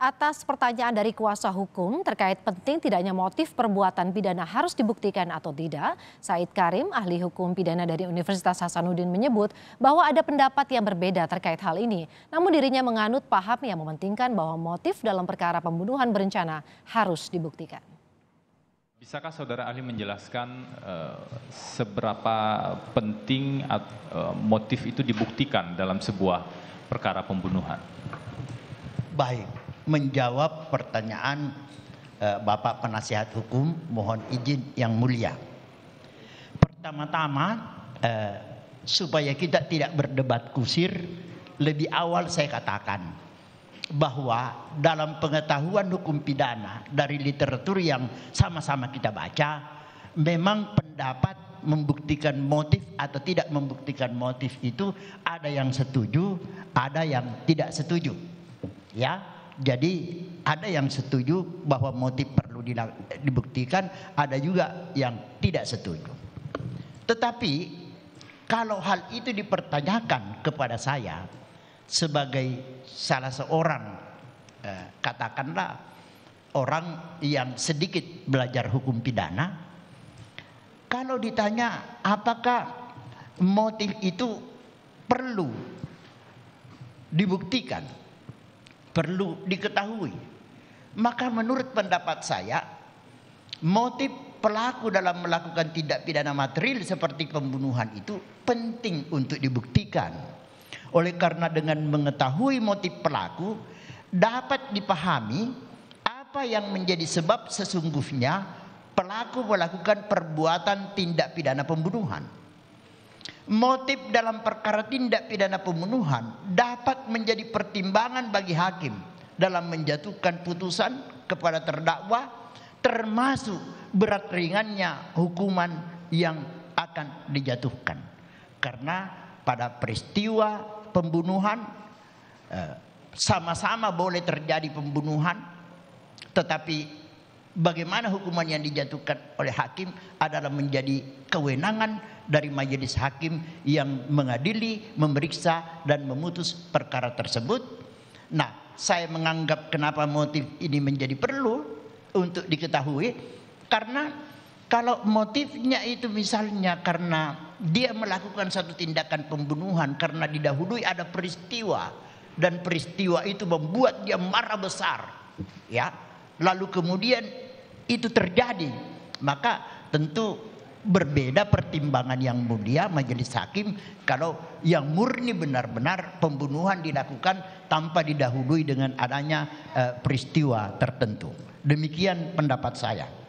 Atas pertanyaan dari kuasa hukum terkait penting tidaknya motif perbuatan pidana harus dibuktikan atau tidak, Said Karim, ahli hukum pidana dari Universitas Hasanuddin menyebut bahwa ada pendapat yang berbeda terkait hal ini. Namun dirinya menganut paham yang mementingkan bahwa motif dalam perkara pembunuhan berencana harus dibuktikan. Bisakah saudara ahli menjelaskan uh, seberapa penting at, uh, motif itu dibuktikan dalam sebuah perkara pembunuhan? Baik, menjawab pertanyaan eh, Bapak Penasihat Hukum, mohon izin yang mulia. Pertama-tama, eh, supaya kita tidak berdebat kusir, lebih awal saya katakan bahwa dalam pengetahuan hukum pidana dari literatur yang sama-sama kita baca, memang pendapat membuktikan motif atau tidak membuktikan motif itu ada yang setuju, ada yang tidak setuju. Ya, jadi ada yang setuju bahwa motif perlu dibuktikan, ada juga yang tidak setuju. Tetapi kalau hal itu dipertanyakan kepada saya sebagai salah seorang eh, katakanlah orang yang sedikit belajar hukum pidana kalau ditanya apakah motif itu perlu dibuktikan perlu diketahui. Maka menurut pendapat saya, motif pelaku dalam melakukan tindak pidana material seperti pembunuhan itu penting untuk dibuktikan. Oleh karena dengan mengetahui motif pelaku dapat dipahami apa yang menjadi sebab sesungguhnya pelaku melakukan perbuatan tindak pidana pembunuhan motif dalam perkara tindak pidana pembunuhan dapat menjadi pertimbangan bagi hakim dalam menjatuhkan putusan kepada terdakwa termasuk berat ringannya hukuman yang akan dijatuhkan karena pada peristiwa pembunuhan eh, sama-sama boleh terjadi pembunuhan tetapi bagaimana hukuman yang dijatuhkan oleh hakim adalah menjadi kewenangan dari majelis hakim yang mengadili, memeriksa dan memutus perkara tersebut. Nah, saya menganggap kenapa motif ini menjadi perlu untuk diketahui karena kalau motifnya itu misalnya karena dia melakukan satu tindakan pembunuhan karena didahului ada peristiwa dan peristiwa itu membuat dia marah besar, ya lalu kemudian itu terjadi, maka tentu berbeda pertimbangan yang mulia majelis hakim kalau yang murni benar-benar pembunuhan dilakukan tanpa didahului dengan adanya eh, peristiwa tertentu. Demikian pendapat saya.